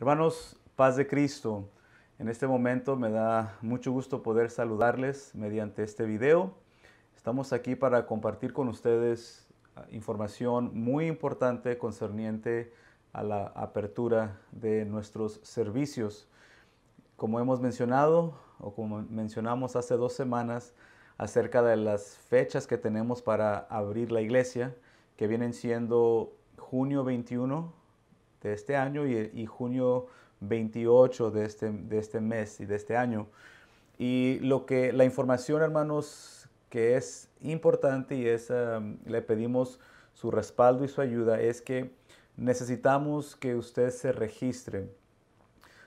Hermanos, paz de Cristo. En este momento me da mucho gusto poder saludarles mediante este video. Estamos aquí para compartir con ustedes ah, información muy importante concerniente a la apertura de nuestros servicios. Como hemos mencionado o como mencionamos hace dos semanas acerca de las fechas que tenemos para abrir la iglesia, que vienen siendo junio 21 de este año y, junio 28 de este, de este mes y de este año. Y lo que la información, hermanos, que es importante y es, um, le pedimos su respaldo y su ayuda es que necesitamos que usted se registre.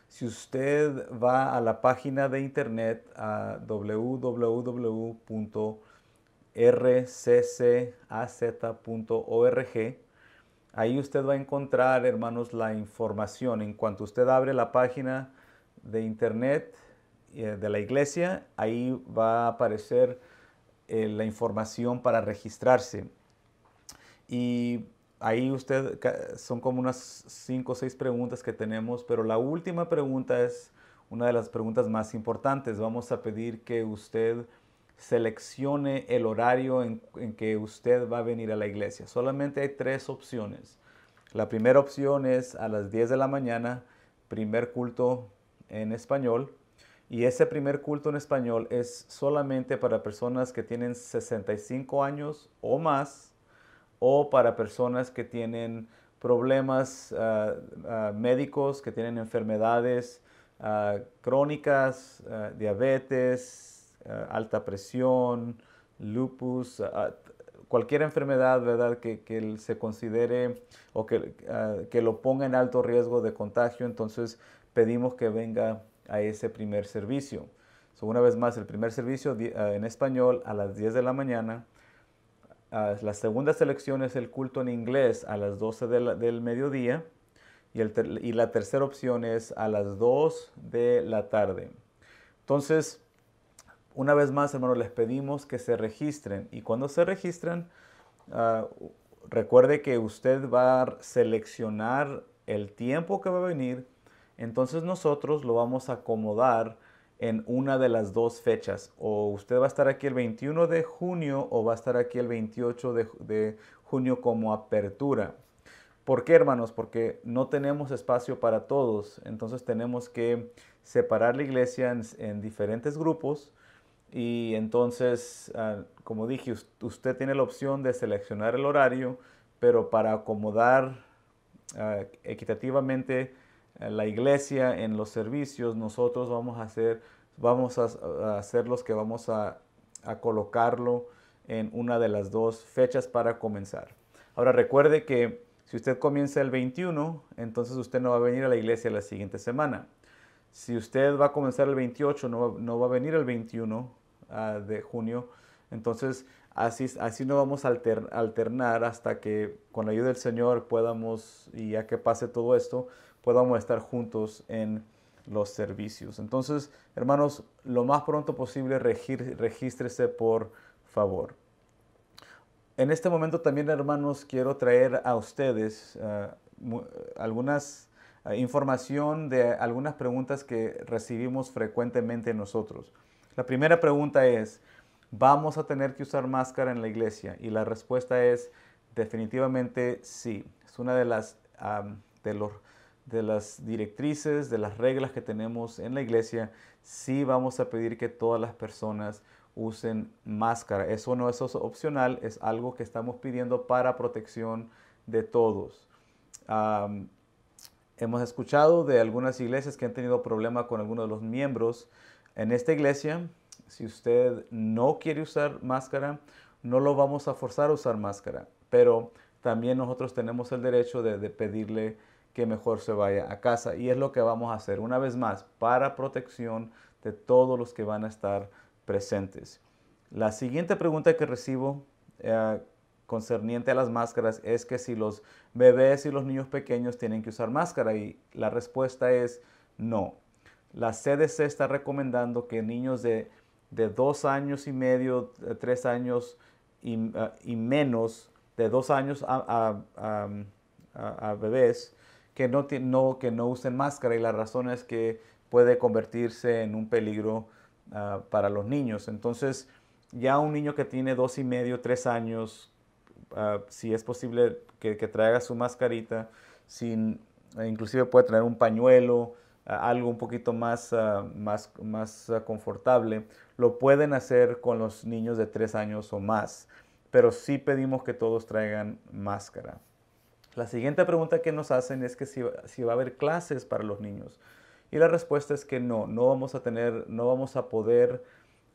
Si usted va a la página de internet a www.rccaz.org, Ahí usted va a encontrar, hermanos, la información. En cuanto usted abre la página de internet eh, de la iglesia, ahí va a aparecer eh, la información para registrarse. Y ahí usted, son como unas cinco o seis preguntas que tenemos, pero la última pregunta es una de las preguntas más importantes. Vamos a pedir que usted seleccione el horario en, que usted va a venir a la iglesia. Solamente hay tres opciones. La primera opción es a las 10 de la mañana, primer culto en español. Y ese primer culto en español es solamente para personas que tienen 65 años o más, o para personas que tienen problemas ah, ah, médicos, que tienen enfermedades ah, crónicas, diabetes, eh, alta presión, lupus, cualquier enfermedad, ¿verdad? Que, se considere o que, lo ponga en alto riesgo de contagio, entonces pedimos que venga a ese primer servicio. una vez más, el primer servicio eh, en español a las 10 de la mañana. Ah, la segunda selección es el culto en inglés a las 12 del mediodía. Y, y, la tercera opción es a las 2 de la tarde. Entonces, una vez más, hermanos, les pedimos que se registren y cuando se registren, ah, recuerde que usted va a seleccionar el tiempo que va a venir, entonces nosotros lo vamos a acomodar en una de las dos fechas. O usted va a estar aquí el 21 de junio o va a estar aquí el 28 de, junio como apertura. ¿Por qué, hermanos? Porque no tenemos espacio para todos. Entonces tenemos que separar la iglesia en diferentes grupos y entonces, ah, como dije, usted tiene la opción de seleccionar el horario, pero para acomodar ah, equitativamente eh, la iglesia en los servicios, nosotros vamos a hacer, vamos a, hacer los que vamos a, colocarlo en una de las dos fechas para comenzar. Ahora recuerde que si usted comienza el 21, entonces usted no va a venir a la iglesia la siguiente semana. Si usted va a comenzar el 28, no no va a venir el 21, Ah, de junio. Entonces, así, así nos vamos a alternar hasta que con la ayuda del Señor podamos, y ya que pase todo esto, podamos estar juntos en los servicios. Entonces, hermanos, lo más pronto posible regístrese por favor. En este momento también, hermanos, quiero traer a ustedes ah, algunas informaciones ah, información de algunas preguntas que recibimos frecuentemente nosotros. La primera pregunta es, ¿vamos a tener que usar máscara en la iglesia? Y la respuesta es definitivamente sí. Es una de las, de las directrices, de las reglas que tenemos en la iglesia. Sí vamos a pedir que todas las personas usen máscara. Eso no es opcional, es algo que estamos pidiendo para protección de todos. hemos escuchado de algunas iglesias que han tenido problemas con algunos de los miembros en esta iglesia, si usted no quiere usar máscara, no lo vamos a forzar a usar máscara, pero también nosotros tenemos el derecho de, pedirle que mejor se vaya a casa. Y es lo que vamos a hacer una vez más para protección de todos los que van a estar presentes. La siguiente pregunta que recibo eh, concerniente a las máscaras es que si los bebés y los niños pequeños tienen que usar máscara y la respuesta es no la CDC está recomendando que niños de, de dos años y medio, eh, tres años eh, y, menos, de dos años a, bebés, que no, no, que no usen máscara y la razón es que puede convertirse en un peligro ah, para los niños. Entonces, ya un niño que tiene dos y medio, tres años, ah, si es posible que, traiga su mascarita, sin, inclusive puede traer un pañuelo, algo un poquito más, ah, más, ah, confortable, lo pueden hacer con los niños de tres años o más, pero sí pedimos que todos traigan máscara. La siguiente pregunta que nos hacen es que si, va a haber clases para los niños. Y la respuesta es que no, no vamos a tener, no vamos a poder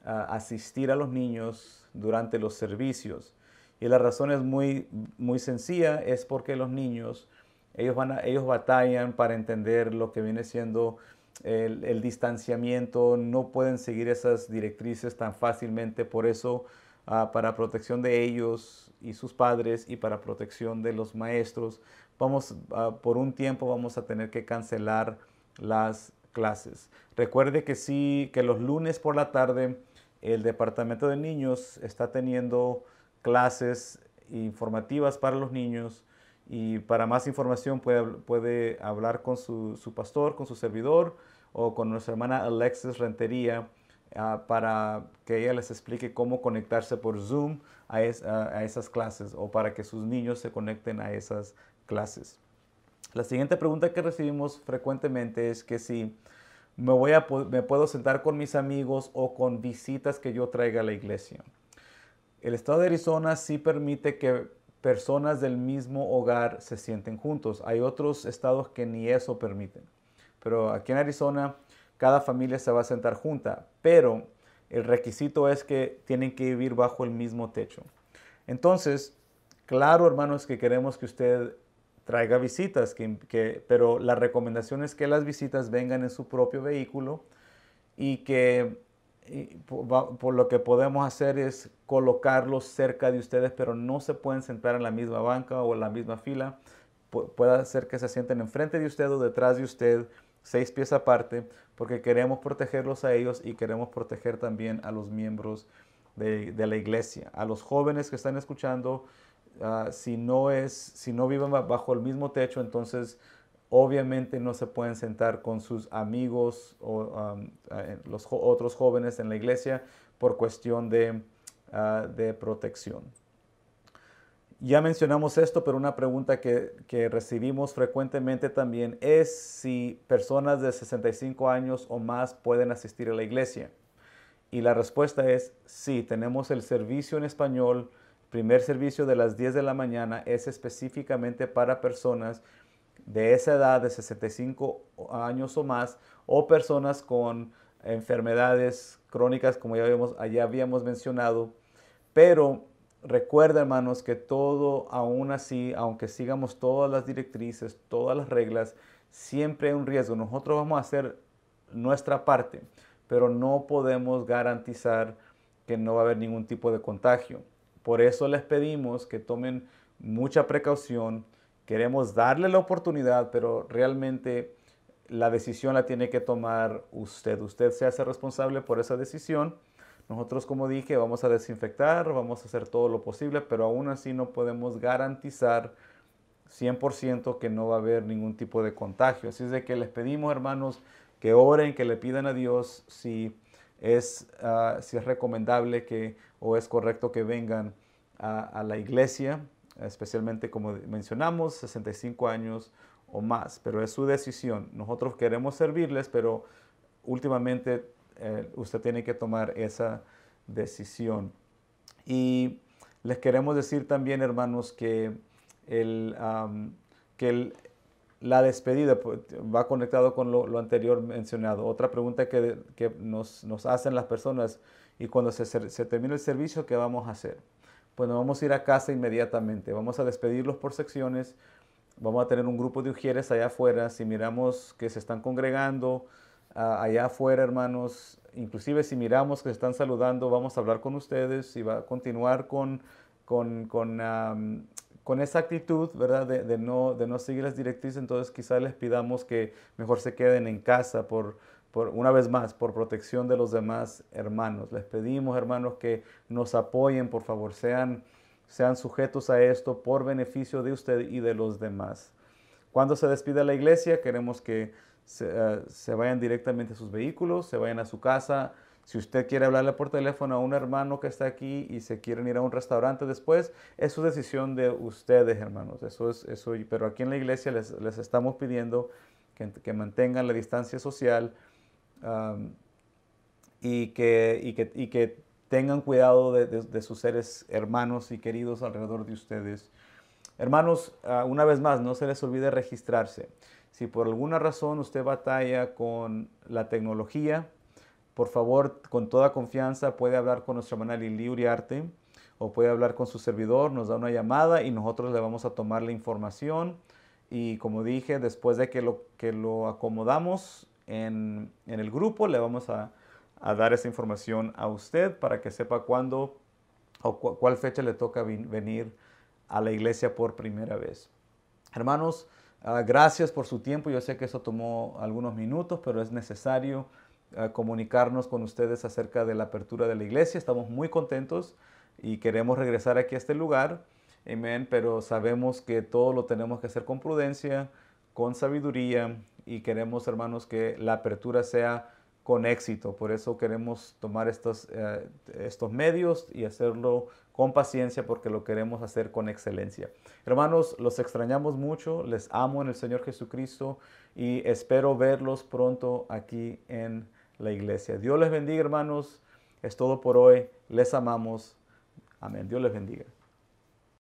ah, asistir a los niños durante los servicios. Y la razón es muy, muy sencilla, es porque los niños ellos, van ellos batallan para entender lo que viene siendo el, distanciamiento, no pueden seguir esas directrices tan fácilmente, por eso ah, para protección de ellos y sus padres y para protección de los maestros, vamos ah, por un tiempo vamos a tener que cancelar las clases. Recuerde que sí, que los lunes por la tarde el departamento de niños está teniendo clases informativas para los niños y para más información puede, hablar con su, pastor, con su servidor o con nuestra hermana Alexis Rentería ah, para que ella les explique cómo conectarse por Zoom a, esas clases o para que sus niños se conecten a esas clases. La siguiente pregunta que recibimos frecuentemente es que si me, voy a, me puedo sentar con mis amigos o con visitas que yo traiga a la iglesia. El estado de Arizona sí permite que personas del mismo hogar se sienten juntos. Hay otros estados que ni eso permiten. Pero aquí en Arizona cada familia se va a sentar junta, pero el requisito es que tienen que vivir bajo el mismo techo. Entonces, claro hermanos que queremos que usted traiga visitas, que, pero la recomendación es que las visitas vengan en su propio vehículo y que por, lo que podemos hacer es colocarlos cerca de ustedes, pero no se pueden sentar en la misma banca o en la misma fila. puede ser que se sienten enfrente de usted o detrás de usted, seis pies aparte, porque queremos protegerlos a ellos y queremos proteger también a los miembros de, la iglesia. A los jóvenes que están escuchando, ah, si, no es, si no viven bajo el mismo techo, entonces Obviamente no se pueden sentar con sus amigos o um, eh, los otros jóvenes en la iglesia por cuestión ah, de, protección. Ya mencionamos esto, pero una pregunta que, recibimos frecuentemente también es si personas de 65 años o más pueden asistir a la iglesia. Y la respuesta es sí, tenemos el servicio en español. Primer servicio de las 10 de la mañana es específicamente para personas de esa edad de 65 años o más o personas con enfermedades crónicas como ya habíamos, habíamos mencionado. Pero recuerda hermanos que todo aún así, aunque sigamos todas las directrices, todas las reglas, siempre hay un riesgo. Nosotros vamos a hacer nuestra parte, pero no podemos garantizar que no va a haber ningún tipo de contagio. Por eso les pedimos que tomen mucha precaución, Queremos darle la oportunidad, pero realmente la decisión la tiene que tomar usted. Usted se hace responsable por esa decisión. Nosotros, como dije, vamos a desinfectar, vamos a hacer todo lo posible, pero aún así no podemos garantizar 100% que no va a haber ningún tipo de contagio. Así es de que les pedimos, hermanos, que oren, que le pidan a Dios si es, ah, si es recomendable que o es correcto que vengan a, a la iglesia especialmente como mencionamos, 65 años o más, pero es su decisión. Nosotros queremos servirles, pero últimamente eh, usted tiene que tomar esa decisión. Y les queremos decir también, hermanos, que, que la despedida pues, va conectado con lo, anterior mencionado. Otra pregunta que, nos, hacen las personas, y cuando se, se termine el servicio, ¿qué vamos a hacer? pues nos vamos a ir a casa inmediatamente. Vamos a despedirlos por secciones. Vamos a tener un grupo de ujieres allá afuera. Si miramos que se están congregando ah, allá afuera, hermanos, inclusive si miramos que se están saludando, vamos a hablar con ustedes y va a continuar con, con, con, esa actitud, ¿verdad? De, de, no, de no seguir las directrices. Entonces quizás les pidamos que mejor se queden en casa por una vez más, por protección de los demás hermanos. Les pedimos, hermanos, que nos apoyen, por favor, sean, sean sujetos a esto por beneficio de usted y de los demás. Cuando se despida la iglesia, queremos que eh, se, vayan directamente a sus vehículos, se vayan a su casa, si usted quiere hablarle por teléfono a un hermano que está aquí y se quieren ir a un restaurante después, es su decisión de ustedes, hermanos. Eso es, eso, pero aquí en la iglesia les, les estamos pidiendo que, que mantengan la distancia social, Um, y, que, y, que, y, que, tengan cuidado de, de, sus seres hermanos y queridos alrededor de ustedes. Hermanos, uh, una vez más, no se les olvide registrarse. Si por alguna razón usted batalla con la tecnología, por favor, con toda confianza puede hablar con nuestra hermana Lili Uriarte o puede hablar con su servidor, nos da una llamada y nosotros le vamos a tomar la información. Y como dije, después de que lo, que lo acomodamos, en, el grupo, le vamos a, dar esa información a usted para que sepa cuándo o cuál fecha le toca venir a la iglesia por primera vez. Hermanos, ah, gracias por su tiempo. Yo sé que eso tomó algunos minutos, pero es necesario ah, comunicarnos con ustedes acerca de la apertura de la iglesia. Estamos muy contentos y queremos regresar aquí a este lugar. Amén. Pero sabemos que todo lo tenemos que hacer con prudencia, con sabiduría y queremos, hermanos, que la apertura sea con éxito. Por eso queremos tomar estos, eh, estos medios y hacerlo con paciencia porque lo queremos hacer con excelencia. Hermanos, los extrañamos mucho, les amo en el Señor Jesucristo y espero verlos pronto aquí en la iglesia. Dios les bendiga, hermanos. Es todo por hoy. Les amamos. Amén. Dios les bendiga.